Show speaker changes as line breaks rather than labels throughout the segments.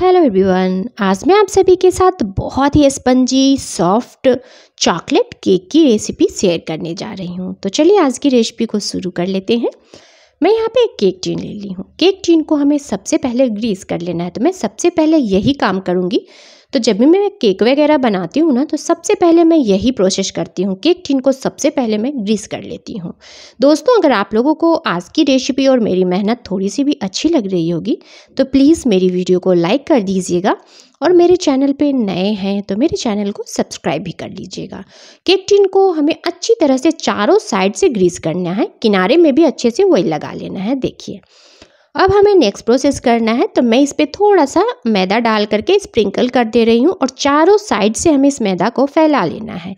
hello everyone आज मैं आप सभी के साथ बहुत ही स्पंजी सॉफ्ट चॉकलेट केक की रेसिपी शेयर करने जा रही हूँ तो चलिए आज की रेसिपी को शुरू कर लेते हैं मैं यहाँ पे एक केक टीन ले ली हूँ केक टीन को हमें सबसे पहले ग्रीस कर लेना है तो मैं सबसे पहले यही काम करूँगी तो जब भी मैं केक वगैरह बनाती हूँ ना तो सबसे पहले मैं यही प्रोसेस करती हूँ केक टिन को सबसे पहले मैं ग्रीस कर लेती हूँ दोस्तों अगर आप लोगों को आज की रेसिपी और मेरी मेहनत थोड़ी सी भी अच्छी लग रही होगी तो प्लीज़ मेरी वीडियो को लाइक कर दीजिएगा और मेरे चैनल पे नए हैं तो मेरे चैनल को सब्सक्राइब भी कर लीजिएगा केक टिन को हमें अच्छी तरह से चारों साइड से ग्रीस करना है किनारे में भी अच्छे से वही लगा लेना है देखिए अब हमें नेक्स्ट प्रोसेस करना है तो मैं इस पर थोड़ा सा मैदा डाल करके स्प्रिंकल कर दे रही हूँ और चारों साइड से हमें इस मैदा को फैला लेना है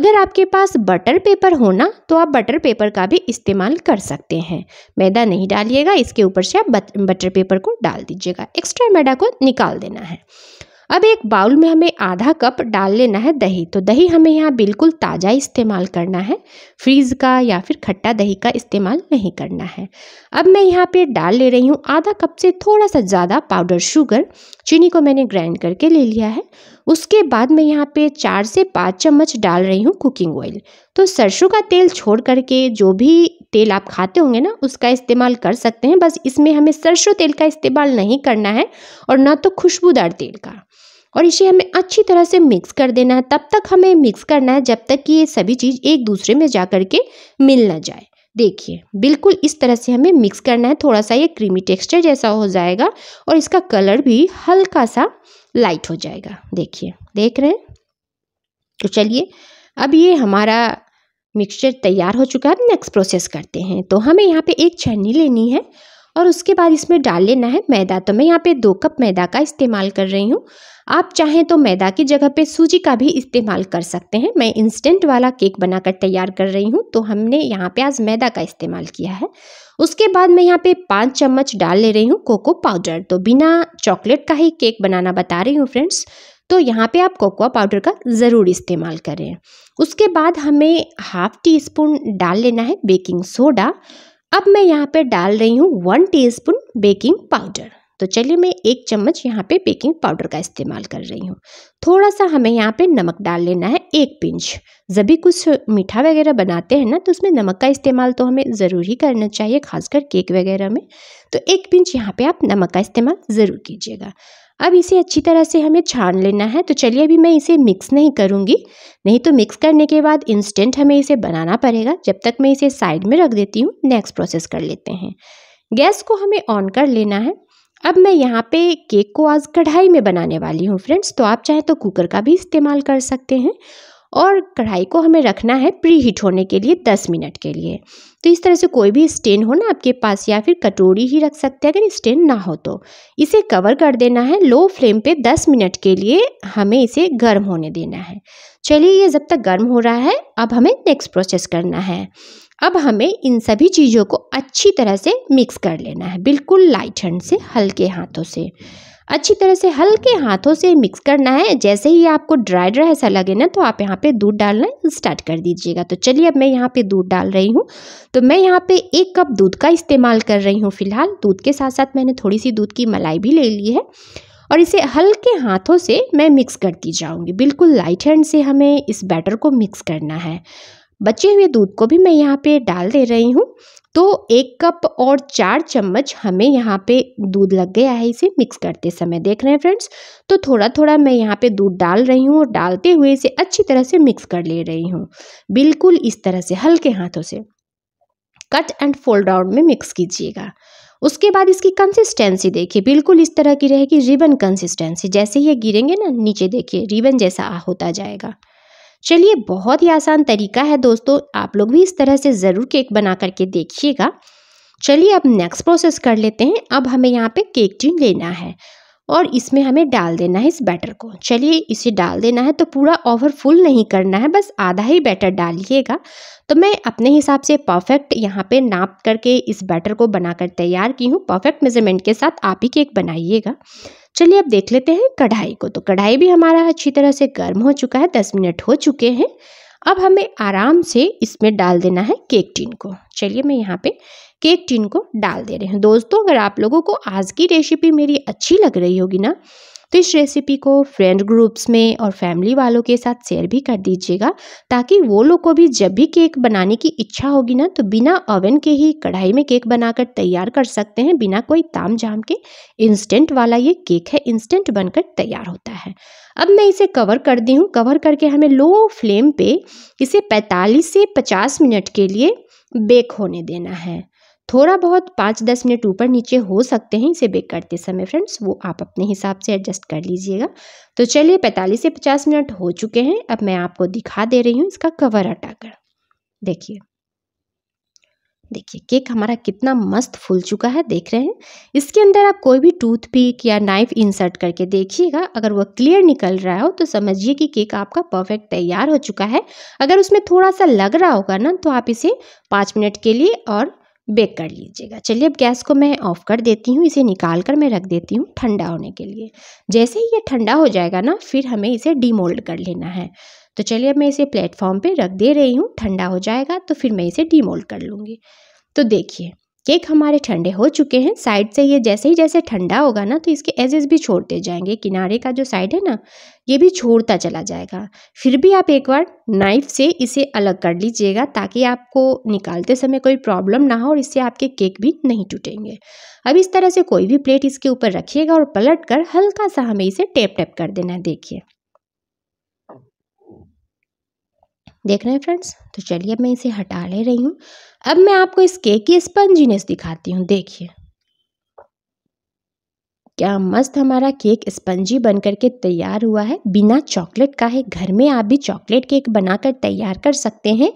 अगर आपके पास बटर पेपर हो ना तो आप बटर पेपर का भी इस्तेमाल कर सकते हैं मैदा नहीं डालिएगा इसके ऊपर से आप बटर पेपर को डाल दीजिएगा एक्स्ट्रा मैदा को निकाल देना है अब एक बाउल में हमें आधा कप डाल लेना है दही तो दही हमें यहाँ बिल्कुल ताज़ा इस्तेमाल करना है फ्रीज़ का या फिर खट्टा दही का इस्तेमाल नहीं करना है अब मैं यहाँ पे डाल ले रही हूँ आधा कप से थोड़ा सा ज़्यादा पाउडर शुगर चीनी को मैंने ग्राइंड करके ले लिया है उसके बाद मैं यहाँ पे चार से पाँच चम्मच डाल रही हूँ कुकिंग ऑयल तो सरसों का तेल छोड़ करके जो भी तेल आप खाते होंगे ना उसका इस्तेमाल कर सकते हैं बस इसमें हमें सरसों तेल का इस्तेमाल नहीं करना है और ना तो खुशबूदार तेल का और इसे हमें अच्छी तरह से मिक्स कर देना है तब तक हमें मिक्स करना है जब तक कि ये सभी चीज़ एक दूसरे में जा कर के मिल ना जाए देखिए बिल्कुल इस तरह से हमें मिक्स करना है थोड़ा सा ये क्रीमी टेक्सचर जैसा हो जाएगा और इसका कलर भी हल्का सा लाइट हो जाएगा देखिए देख रहे हैं तो चलिए अब ये हमारा मिक्सचर तैयार हो चुका है नेक्स्ट प्रोसेस करते हैं तो हमें यहाँ पे एक छन्नी लेनी है और उसके बाद इसमें डाल लेना है मैदा तो मैं यहाँ पे दो कप मैदा का इस्तेमाल कर रही हूँ आप चाहें तो मैदा की जगह पे सूजी का भी इस्तेमाल कर सकते हैं मैं इंस्टेंट वाला केक बनाकर तैयार कर रही हूँ तो हमने यहाँ पे आज मैदा का इस्तेमाल किया है उसके बाद मैं यहाँ पे पाँच चम्मच डाल ले रही हूँ कोको पाउडर तो बिना चॉकलेट का ही केक बनाना बता रही हूँ फ्रेंड्स तो यहाँ पे आप कोकोआ पाउडर का ज़रूर इस्तेमाल करें उसके बाद हमें हाफ टी स्पून डाल लेना है बेकिंग सोडा अब मैं यहाँ पे डाल रही हूँ वन टीस्पून बेकिंग पाउडर तो चलिए मैं एक चम्मच यहाँ पे बेकिंग पाउडर का इस्तेमाल कर रही हूँ थोड़ा सा हमें यहाँ पे नमक डाल लेना है एक पिंच जब भी कुछ मीठा वगैरह बनाते हैं ना तो उसमें नमक का इस्तेमाल तो हमें ज़रूर ही करना चाहिए खासकर केक वगैरह में तो एक पिंच यहाँ पर आप नमक का इस्तेमाल ज़रूर कीजिएगा अब इसे अच्छी तरह से हमें छान लेना है तो चलिए अभी मैं इसे मिक्स नहीं करूँगी नहीं तो मिक्स करने के बाद इंस्टेंट हमें इसे बनाना पड़ेगा जब तक मैं इसे साइड में रख देती हूँ नेक्स्ट प्रोसेस कर लेते हैं गैस को हमें ऑन कर लेना है अब मैं यहाँ पे केक को आज कढ़ाई में बनाने वाली हूँ फ्रेंड्स तो आप चाहें तो कुकर का भी इस्तेमाल कर सकते हैं और कढ़ाई को हमें रखना है प्री हीट होने के लिए 10 मिनट के लिए तो इस तरह से कोई भी स्टेन हो ना आपके पास या फिर कटोरी ही रख सकते हैं अगर स्टेन ना हो तो इसे कवर कर देना है लो फ्लेम पे 10 मिनट के लिए हमें इसे गर्म होने देना है चलिए ये जब तक गर्म हो रहा है अब हमें नेक्स्ट प्रोसेस करना है अब हमें इन सभी चीज़ों को अच्छी तरह से मिक्स कर लेना है बिल्कुल लाइट हैंड से हल्के हाथों से अच्छी तरह से हल्के हाथों से मिक्स करना है जैसे ही आपको ड्राई ड्राई ऐसा लगे ना तो आप यहाँ पे दूध डालना स्टार्ट कर दीजिएगा तो चलिए अब मैं यहाँ पे दूध डाल रही हूँ तो मैं यहाँ पे एक कप दूध का इस्तेमाल कर रही हूँ फिलहाल दूध के साथ साथ मैंने थोड़ी सी दूध की मलाई भी ले ली है और इसे हल्के हाथों से मैं मिक्स करती जाऊँगी बिल्कुल लाइट हैंड से हमें इस बैटर को मिक्स करना है बचे हुए दूध को भी मैं यहाँ पे डाल दे रही हूँ तो एक कप और चार चम्मच हमें यहाँ पे दूध लग गया है इसे मिक्स करते समय देख रहे हैं फ्रेंड्स तो थोड़ा थोड़ा मैं यहाँ पे दूध डाल रही हूँ और डालते हुए इसे अच्छी तरह से मिक्स कर ले रही हूँ बिल्कुल इस तरह से हल्के हाथों से कट एंड फोल्ड आउट में मिक्स कीजिएगा उसके बाद इसकी कंसिस्टेंसी देखिए बिल्कुल इस तरह की रहेगी रिबन कंसिस्टेंसी जैसे ये गिरेंगे ना नीचे देखिए रिबन जैसा होता जाएगा चलिए बहुत ही आसान तरीका है दोस्तों आप लोग भी इस तरह से ज़रूर केक बना करके देखिएगा चलिए अब नेक्स्ट प्रोसेस कर लेते हैं अब हमें यहाँ पे केक टिन लेना है और इसमें हमें डाल देना है इस बैटर को चलिए इसे डाल देना है तो पूरा ओवर फुल नहीं करना है बस आधा ही बैटर डालिएगा तो मैं अपने हिसाब से परफेक्ट यहाँ पे नाप करके इस बैटर को बनाकर तैयार की हूँ परफेक्ट मेजरमेंट के साथ आप ही केक बनाइएगा चलिए अब देख लेते हैं कढ़ाई को तो कढ़ाई भी हमारा अच्छी तरह से गर्म हो चुका है दस मिनट हो चुके हैं अब हमें आराम से इसमें डाल देना है केक टिन को चलिए मैं यहाँ पे केक टिन को डाल दे रही हूँ दोस्तों अगर आप लोगों को आज की रेसिपी मेरी अच्छी लग रही होगी ना तो इस रेसिपी को फ्रेंड ग्रुप्स में और फैमिली वालों के साथ शेयर भी कर दीजिएगा ताकि वो लोग को भी जब भी केक बनाने की इच्छा होगी ना तो बिना ओवन के ही कढ़ाई में केक बनाकर तैयार कर सकते हैं बिना कोई ताम झाम के इंस्टेंट वाला ये केक है इंस्टेंट बनकर तैयार होता है अब मैं इसे कवर कर दी हूँ कवर करके हमें लो फ्लेम पे इसे 45 से 50 मिनट के लिए बेक होने देना है थोड़ा बहुत पाँच दस मिनट ऊपर नीचे हो सकते हैं इसे बेक करते समय फ्रेंड्स वो आप अपने हिसाब से एडजस्ट कर लीजिएगा तो चलिए पैंतालीस से पचास मिनट हो चुके हैं अब मैं आपको दिखा दे रही हूँ इसका कवर हटाकर देखिए देखिए केक हमारा कितना मस्त फूल चुका है देख रहे हैं इसके अंदर आप कोई भी टूथपिक या नाइफ इंसर्ट करके देखिएगा अगर वह क्लियर निकल रहा हो तो समझिए कि केक आपका परफेक्ट तैयार हो चुका है अगर उसमें थोड़ा सा लग रहा होगा ना तो आप इसे पाँच मिनट के लिए और बेक कर लीजिएगा चलिए अब गैस को मैं ऑफ़ कर देती हूँ इसे निकाल कर मैं रख देती हूँ ठंडा होने के लिए जैसे ही ये ठंडा हो जाएगा ना फिर हमें इसे डीमोल्ड कर लेना है तो चलिए अब मैं इसे प्लेटफॉर्म पे रख दे रही हूँ ठंडा हो जाएगा तो फिर मैं इसे डीमोल्ड कर लूँगी तो देखिए केक हमारे ठंडे हो चुके हैं साइड से ये जैसे ही जैसे ठंडा होगा ना तो इसके एजेस भी छोड़ते जाएंगे किनारे का जो साइड है ना ये भी छोड़ता चला जाएगा फिर भी आप एक बार नाइफ से इसे अलग कर लीजिएगा ताकि आपको निकालते समय कोई प्रॉब्लम ना हो और इससे आपके केक भी नहीं टूटेंगे अब इस तरह से कोई भी प्लेट इसके ऊपर रखिएगा और पलट कर हल्का सा हमें इसे टेप टेप कर देना है देखिए देख रहे हैं फ्रेंड्स तो चलिए अब मैं इसे हटा ले रही हूँ अब मैं आपको इस केक की स्पंजीनेस दिखाती हूँ देखिए क्या मस्त हमारा केक स्पंजी बन करके तैयार हुआ है बिना चॉकलेट का है घर में आप भी चॉकलेट केक बनाकर तैयार कर सकते हैं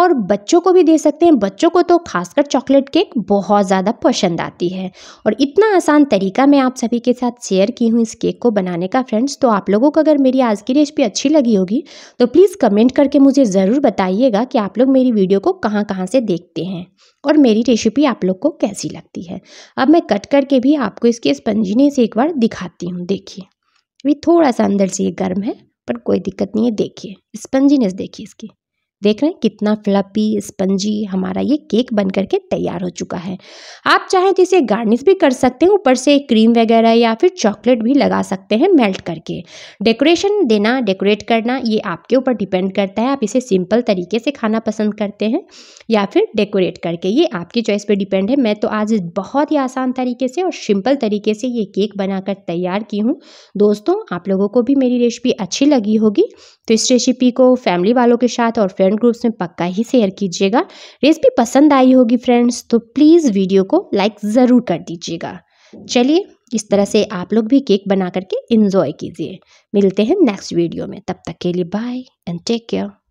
और बच्चों को भी दे सकते हैं बच्चों को तो खासकर चॉकलेट केक बहुत ज़्यादा पसंद आती है और इतना आसान तरीका मैं आप सभी के साथ शेयर की हूँ इस केक को बनाने का फ्रेंड्स तो आप लोगों को अगर मेरी आज की रेसिपी अच्छी लगी होगी तो प्लीज़ कमेंट करके मुझे ज़रूर बताइएगा कि आप लोग मेरी वीडियो को कहाँ कहाँ से देखते हैं और मेरी रेसिपी आप लोग को कैसी लगती है अब मैं कट करके भी आपको इसके स्पंजी इन्हें से एक बार दिखाती हूँ देखिए अभी थोड़ा सा अंदर से ये गर्म है पर कोई दिक्कत नहीं है देखिए स्पंजीनेस देखिए इसकी देख रहे हैं कितना फ्लपी स्पंजी हमारा ये केक बन करके तैयार हो चुका है आप चाहें तो इसे गार्निश भी कर सकते हैं ऊपर से क्रीम वगैरह या फिर चॉकलेट भी लगा सकते हैं मेल्ट करके डेकोरेशन देना डेकोरेट करना ये आपके ऊपर डिपेंड करता है आप इसे सिंपल तरीके से खाना पसंद करते हैं या फिर डेकोरेट करके ये आपकी चॉइस पर डिपेंड है मैं तो आज बहुत ही आसान तरीके से और सिंपल तरीके से ये केक बनाकर तैयार की हूँ दोस्तों आप लोगों को भी मेरी रेसिपी अच्छी लगी होगी तो इस रेसिपी को फैमिली वालों के साथ और फ्रेंड ग्रुप्स में पक्का ही शेयर कीजिएगा रेसिपी पसंद आई होगी फ्रेंड्स तो प्लीज़ वीडियो को लाइक ज़रूर कर दीजिएगा चलिए इस तरह से आप लोग भी केक बना करके इन्जॉय कीजिए मिलते हैं नेक्स्ट वीडियो में तब तक के लिए बाय एंड टेक केयर